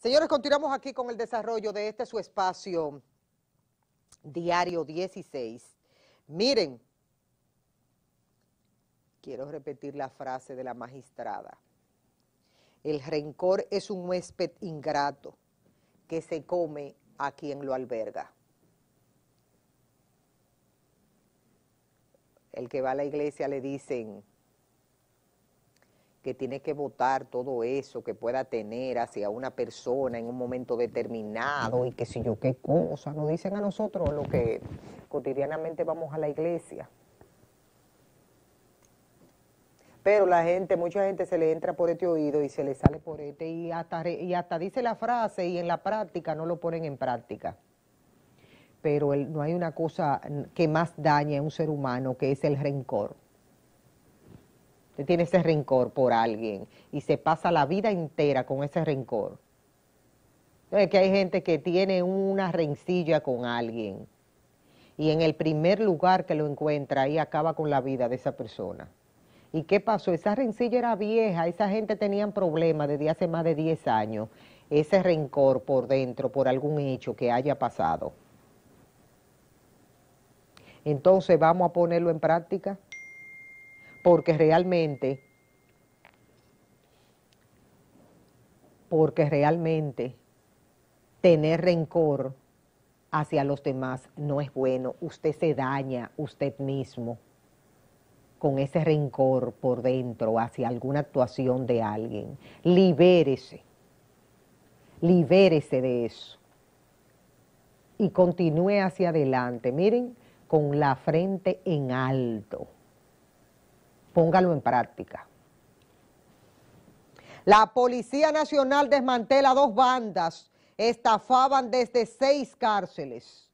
Señores, continuamos aquí con el desarrollo de este su espacio diario 16. Miren, quiero repetir la frase de la magistrada. El rencor es un huésped ingrato que se come a quien lo alberga. El que va a la iglesia le dicen, que tiene que votar todo eso que pueda tener hacia una persona en un momento determinado y que sé yo qué cosa, nos dicen a nosotros lo que cotidianamente vamos a la iglesia. Pero la gente, mucha gente se le entra por este oído y se le sale por este y hasta, y hasta dice la frase y en la práctica no lo ponen en práctica. Pero no hay una cosa que más dañe a un ser humano que es el rencor tiene ese rencor por alguien y se pasa la vida entera con ese rencor. que hay gente que tiene una rencilla con alguien y en el primer lugar que lo encuentra ahí acaba con la vida de esa persona. ¿Y qué pasó? Esa rencilla era vieja, esa gente tenía problemas desde hace más de 10 años, ese rencor por dentro, por algún hecho que haya pasado. Entonces, ¿vamos a ponerlo en práctica? porque realmente, porque realmente tener rencor hacia los demás no es bueno. Usted se daña usted mismo con ese rencor por dentro hacia alguna actuación de alguien. Libérese, libérese de eso y continúe hacia adelante. Miren, con la frente en alto póngalo en práctica. La Policía Nacional desmantela dos bandas, estafaban desde seis cárceles.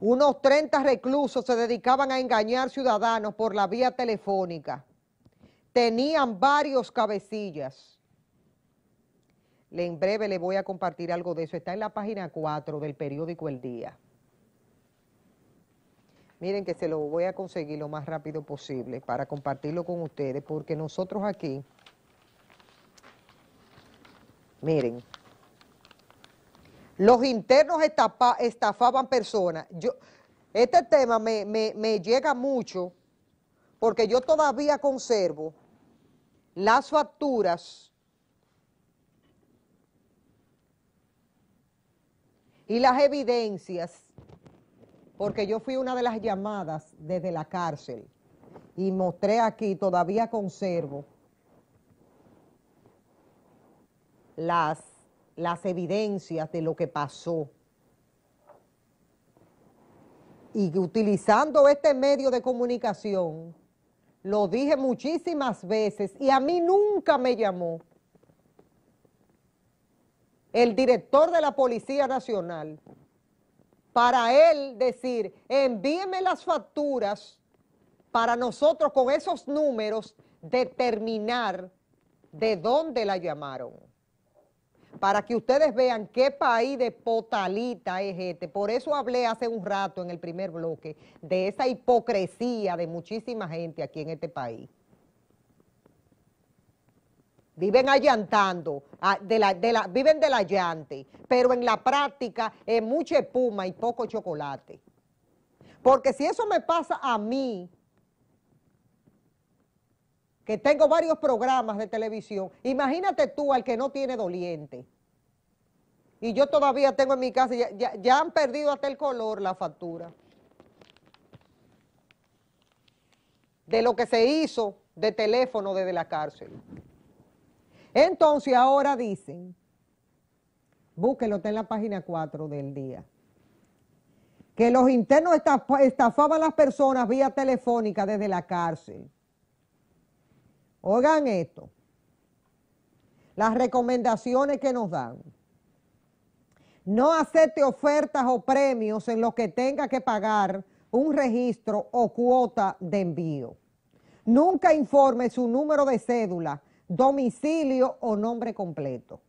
Unos 30 reclusos se dedicaban a engañar ciudadanos por la vía telefónica. Tenían varios cabecillas. En breve le voy a compartir algo de eso. Está en la página 4 del periódico El Día. Miren que se lo voy a conseguir lo más rápido posible para compartirlo con ustedes, porque nosotros aquí, miren, los internos estafaban personas. Yo, este tema me llega mucho porque yo todavía conservo las facturas y las evidencias porque yo fui una de las llamadas desde la cárcel y mostré aquí, todavía conservo las, las evidencias de lo que pasó. Y utilizando este medio de comunicación, lo dije muchísimas veces y a mí nunca me llamó el director de la Policía Nacional para él decir, envíeme las facturas para nosotros con esos números determinar de dónde la llamaron. Para que ustedes vean qué país de potalita es este. Por eso hablé hace un rato en el primer bloque de esa hipocresía de muchísima gente aquí en este país viven allantando, ah, de de la, viven pero en la práctica es mucha espuma y poco chocolate. Porque si eso me pasa a mí, que tengo varios programas de televisión, imagínate tú al que no tiene doliente. Y yo todavía tengo en mi casa, ya, ya han perdido hasta el color la factura. De lo que se hizo de teléfono desde la cárcel. Entonces ahora dicen, búsquelo, está en la página 4 del día, que los internos estafaban a las personas vía telefónica desde la cárcel. Oigan esto, las recomendaciones que nos dan. No acepte ofertas o premios en los que tenga que pagar un registro o cuota de envío. Nunca informe su número de cédula domicilio o nombre completo.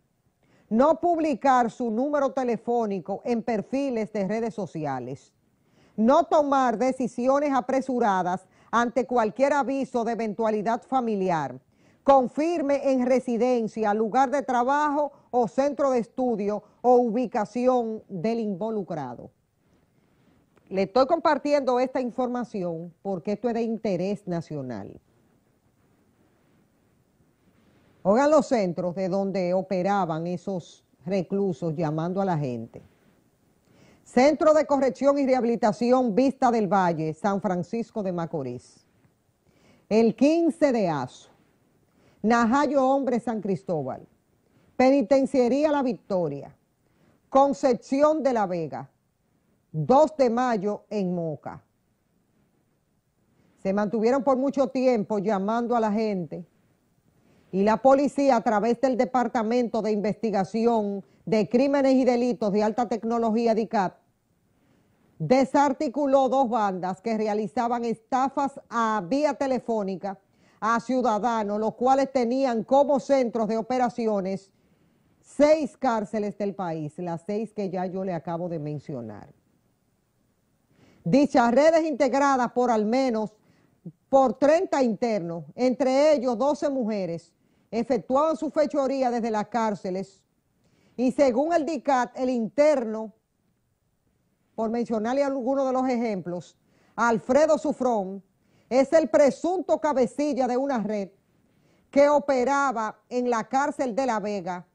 No publicar su número telefónico en perfiles de redes sociales. No tomar decisiones apresuradas ante cualquier aviso de eventualidad familiar. Confirme en residencia, lugar de trabajo o centro de estudio o ubicación del involucrado. Le estoy compartiendo esta información porque esto es de interés nacional. Oigan los centros de donde operaban esos reclusos llamando a la gente. Centro de Corrección y Rehabilitación Vista del Valle, San Francisco de Macorís. El 15 de ASO. Najayo Hombre San Cristóbal. Penitenciaría La Victoria. Concepción de la Vega. 2 de mayo en Moca. Se mantuvieron por mucho tiempo llamando a la gente y la policía a través del Departamento de Investigación de Crímenes y Delitos de Alta Tecnología DICAP desarticuló dos bandas que realizaban estafas a vía telefónica a ciudadanos, los cuales tenían como centros de operaciones seis cárceles del país, las seis que ya yo le acabo de mencionar. Dichas redes integradas por al menos por 30 internos, entre ellos 12 mujeres, efectuaban su fechoría desde las cárceles. Y según el DICAT, el interno, por mencionarle algunos de los ejemplos, Alfredo Sufrón, es el presunto cabecilla de una red que operaba en la cárcel de La Vega,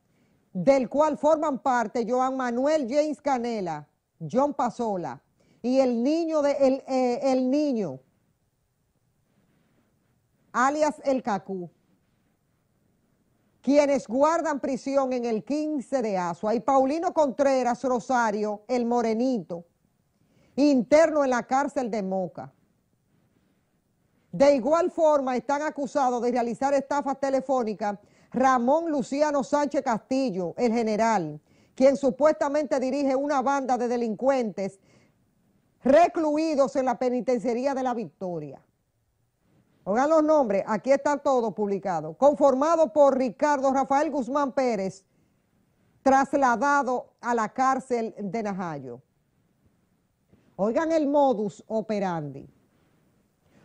del cual forman parte Joan Manuel James Canela, John Pasola y el niño de el, eh, el niño, alias el Cacu quienes guardan prisión en el 15 de Azua, y Paulino Contreras Rosario, el morenito, interno en la cárcel de Moca. De igual forma, están acusados de realizar estafas telefónicas Ramón Luciano Sánchez Castillo, el general, quien supuestamente dirige una banda de delincuentes recluidos en la penitenciaría de la Victoria. Oigan los nombres, aquí está todo publicado. Conformado por Ricardo Rafael Guzmán Pérez, trasladado a la cárcel de Najayo. Oigan el modus operandi.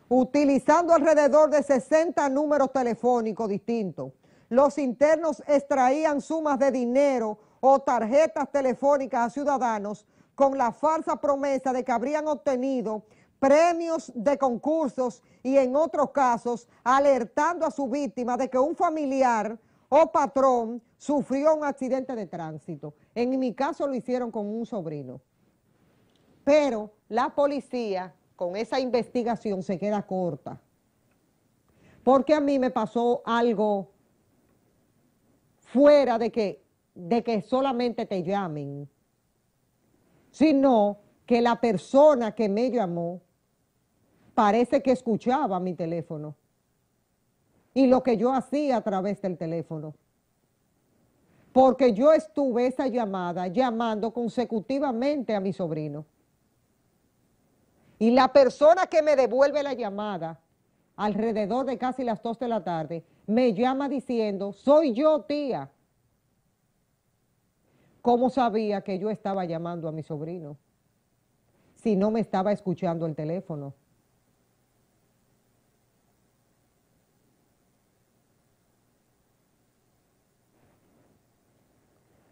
Utilizando alrededor de 60 números telefónicos distintos, los internos extraían sumas de dinero o tarjetas telefónicas a ciudadanos con la falsa promesa de que habrían obtenido premios de concursos y en otros casos alertando a su víctima de que un familiar o patrón sufrió un accidente de tránsito. En mi caso lo hicieron con un sobrino. Pero la policía con esa investigación se queda corta. Porque a mí me pasó algo fuera de que, de que solamente te llamen, sino que la persona que me llamó parece que escuchaba mi teléfono y lo que yo hacía a través del teléfono. Porque yo estuve esa llamada llamando consecutivamente a mi sobrino. Y la persona que me devuelve la llamada, alrededor de casi las 2 de la tarde, me llama diciendo, soy yo tía. ¿Cómo sabía que yo estaba llamando a mi sobrino? Si no me estaba escuchando el teléfono.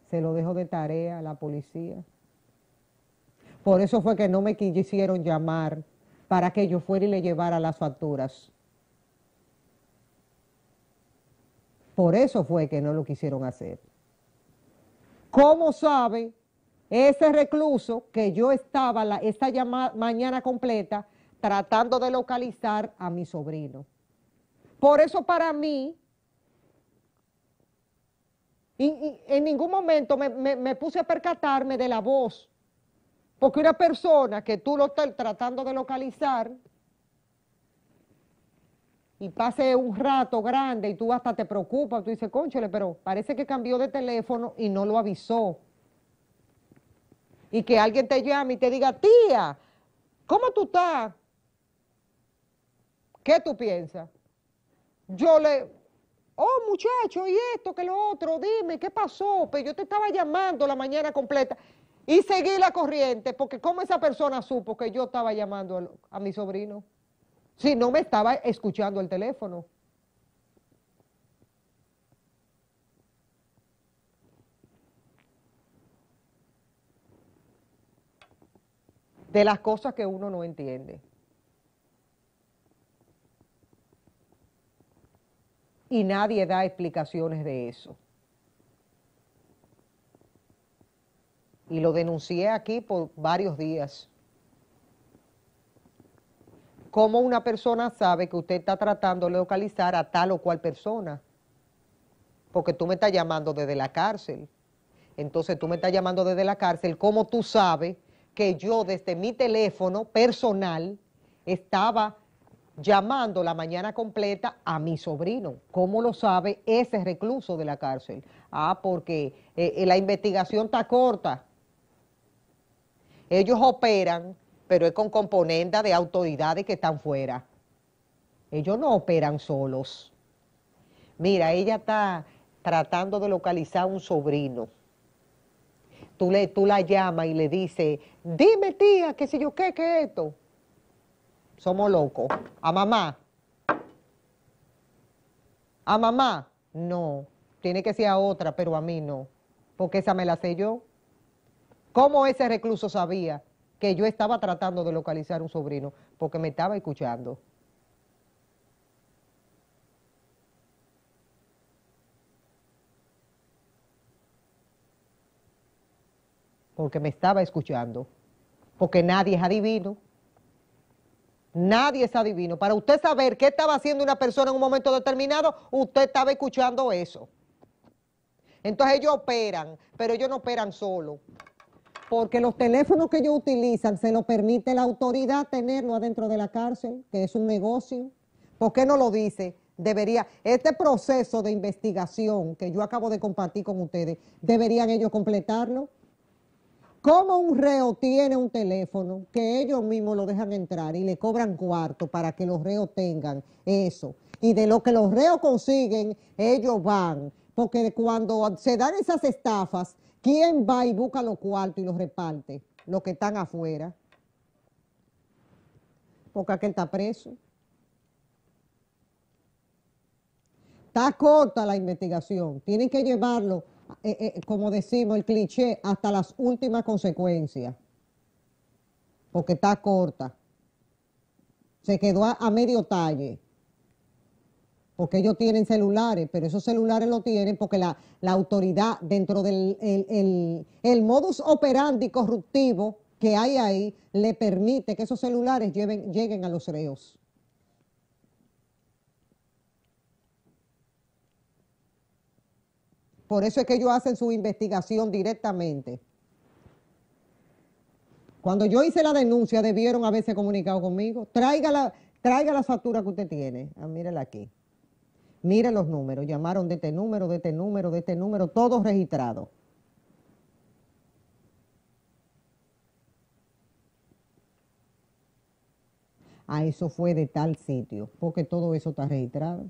se lo dejo de tarea a la policía. Por eso fue que no me quisieron llamar para que yo fuera y le llevara las facturas. Por eso fue que no lo quisieron hacer. ¿Cómo sabe ese recluso que yo estaba esta mañana completa tratando de localizar a mi sobrino? Por eso para mí y, en ningún momento me, puse a percatarme de la voz, porque una persona que tú lo estás tratando de localizar y pase un rato grande y tú hasta te preocupas, tú dices, cónchale, pero parece que cambió de teléfono y no lo avisó. Y que alguien te llame y te diga, tía, ¿cómo tú estás? ¿Qué tú piensas? Yo le, oh muchacho, y esto, que lo otro, dime, ¿qué pasó? Pero pues yo te estaba llamando la mañana completa y seguí la corriente, porque como esa persona supo que yo estaba llamando a, a mi sobrino, si no me estaba escuchando el teléfono. De las cosas que uno no entiende. y nadie da explicaciones de eso. Y lo denuncié aquí por varios días. ¿Cómo una persona sabe que usted está tratando de localizar a tal o cual persona? Porque tú me estás llamando desde la cárcel. Entonces tú me estás llamando desde la cárcel. ¿Cómo tú sabes que yo desde mi teléfono personal estaba llamando la mañana completa a mi sobrino. ¿Cómo lo sabe ese recluso de la cárcel? Ah, porque eh, eh, la investigación está corta. Ellos operan, pero es con componenda de autoridades que están fuera. Ellos no operan solos. Mira, ella está tratando de localizar a un sobrino. Tú, le, tú la llamas y le dices, dime tía, qué sé yo qué, qué es esto somos locos. A mamá. A mamá. No. Tiene que ser a otra, pero a mí no. Porque esa me la sé yo. ¿Cómo ese recluso sabía que yo estaba tratando de localizar un sobrino? Porque me estaba escuchando. Porque me estaba escuchando. Porque nadie es adivino. Nadie es adivino. Para usted saber qué estaba haciendo una persona en un momento determinado, usted estaba escuchando eso. Entonces ellos operan, pero ellos no operan solo. Porque los teléfonos que ellos utilizan se lo permite la autoridad tenerlo adentro de la cárcel, que es un negocio. ¿Por qué no lo dice? Debería, este proceso de investigación que yo acabo de compartir con ustedes, deberían ellos completarlo ¿Cómo un reo tiene un teléfono que ellos mismos lo dejan entrar y le cobran cuarto para que los reos tengan eso? Y de lo que los reos consiguen, ellos van. Porque cuando se dan esas estafas, ¿quién va y busca los cuartos y los reparte? Los que están afuera. Porque aquel está preso. Está corta la investigación. Tienen que llevarlo eh, eh, como decimos, el cliché, hasta las últimas consecuencias, porque está corta. Se quedó a, medio talle, porque ellos tienen celulares, pero esos celulares lo tienen porque la, autoridad dentro del el, modus operandi corruptivo que hay ahí le permite que esos celulares lleven, lleguen a los reos. Por eso es que ellos hacen su investigación directamente. Cuando yo hice la denuncia, debieron haberse comunicado conmigo. Traiga la, traiga la factura que usted tiene. Ah, mírala aquí. Mire los números. Llamaron de este número, de este número, de este número, todo registrado. A ah, eso fue de tal sitio, porque todo eso está registrado.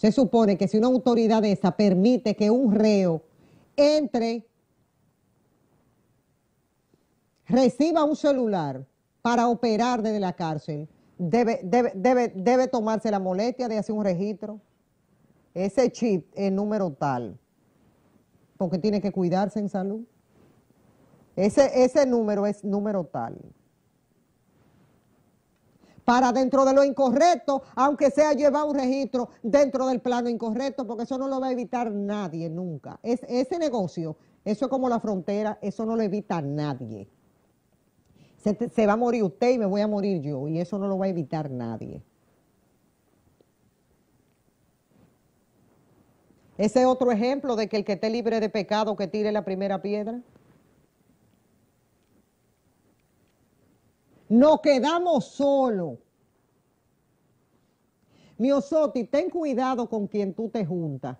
Se supone que si una autoridad de esa permite que un reo entre, reciba un celular para operar desde la cárcel, debe, tomarse la molestia de hacer un registro. Ese chip es número tal, porque tiene que cuidarse en salud. ese número es número tal para dentro de lo incorrecto, aunque sea llevar un registro dentro del plano incorrecto, porque eso no lo va a evitar nadie nunca. Es, ese negocio, eso es como la frontera, eso no lo evita nadie. se va a morir usted y me voy a morir yo, y eso no lo va a evitar nadie. Ese es otro ejemplo de que el que esté libre de pecado que tire la primera piedra. nos quedamos solos. Osoti, ten cuidado con quien tú te juntas.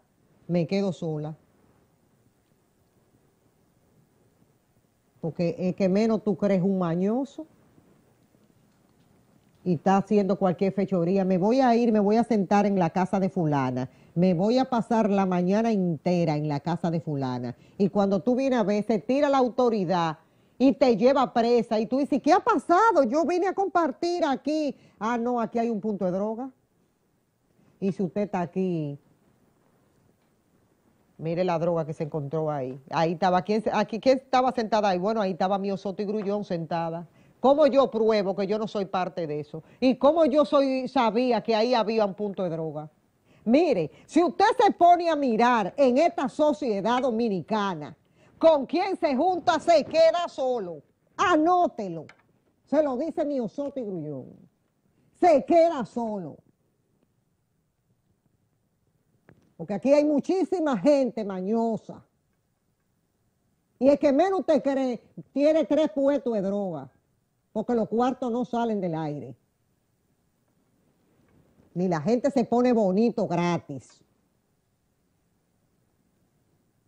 Me quedo sola. Porque es que menos tú crees un mañoso y está haciendo cualquier fechoría. Me voy a ir, me voy a sentar en la casa de fulana. Me voy a pasar la mañana entera en la casa de fulana. Y cuando tú vienes a ver, se tira la autoridad y te lleva presa y tú dices, ¿qué ha pasado? Yo vine a compartir aquí. Ah, no, aquí hay un punto de droga. Y si usted está aquí, mire la droga que se encontró ahí. Ahí estaba, ¿quién, aquí, estaba sentada ahí? Bueno, ahí estaba mi osoto y Grullón sentada. ¿Cómo yo pruebo que yo no soy parte de eso? ¿Y cómo yo soy, sabía que ahí había un punto de droga? Mire, si usted se pone a mirar en esta sociedad dominicana, con quien se junta se queda solo. Anótelo. Se lo dice mi y grullón. Se queda solo. Porque aquí hay muchísima gente mañosa. Y es que menos usted cree tiene tres puestos de droga. Porque los cuartos no salen del aire. Ni la gente se pone bonito gratis.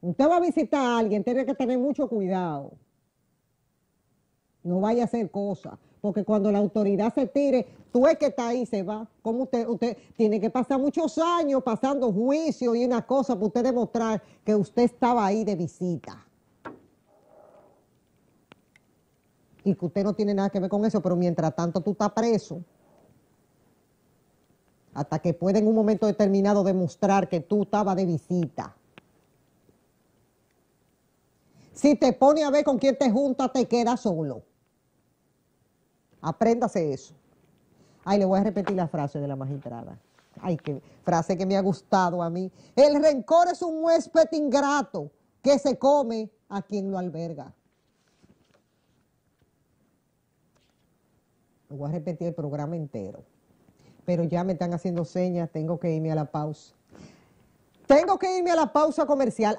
Usted va a visitar a alguien, tiene que tener mucho cuidado. No vaya a hacer cosas, porque cuando la autoridad se tire, tú es que está ahí, se va. Como usted, usted tiene que pasar muchos años pasando juicio y una cosa para usted demostrar que usted estaba ahí de visita. Y que usted no tiene nada que ver con eso, pero mientras tanto tú estás preso. Hasta que pueda en un momento determinado demostrar que tú estabas de visita. Si te pone a ver con quién te junta, te queda solo. Apréndase eso. Ay, le voy a repetir la frase de la magistrada. Ay, qué frase que me ha gustado a mí. El rencor es un huésped ingrato que se come a quien lo alberga. voy a repetir el programa entero. Pero ya me están haciendo señas, tengo que irme a la pausa. Tengo que irme a la pausa comercial.